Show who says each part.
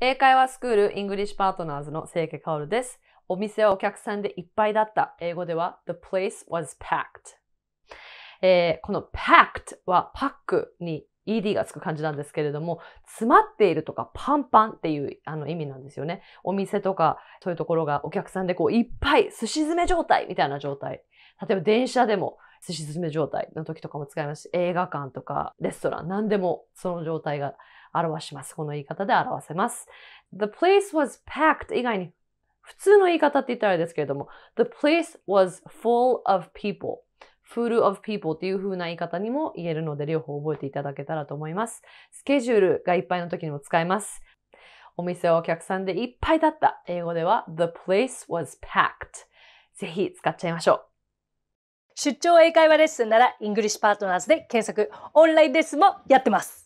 Speaker 1: 英会話スクールイングリッシュパートナーズの清家薫です。お店はお客さんでいっぱいだった。英語では The place was packed、えー、この packed はパックに ed がつく感じなんですけれども、詰まっているとかパンパンっていうあの意味なんですよね。お店とかそういうところがお客さんでこういっぱいすし詰め状態みたいな状態。例えば電車でもすし詰め状態の時とかも使いますし、映画館とかレストラン、何でもその状態が表します。この言い方で表せます。The place was packed 以外に普通の言い方って言ったらですけれども、The place was full of people. full of people っていう風な言い方にも言えるので、両方覚えていただけたらと思います。スケジュールがいっぱいの時にも使えます。お店はお客さんでいっぱいだった。英語では The place was packed。ぜひ使っちゃいましょう。出張英会話レッスンなら、イングリッシュパートナーズで検索、オンラインレッスンもやってます。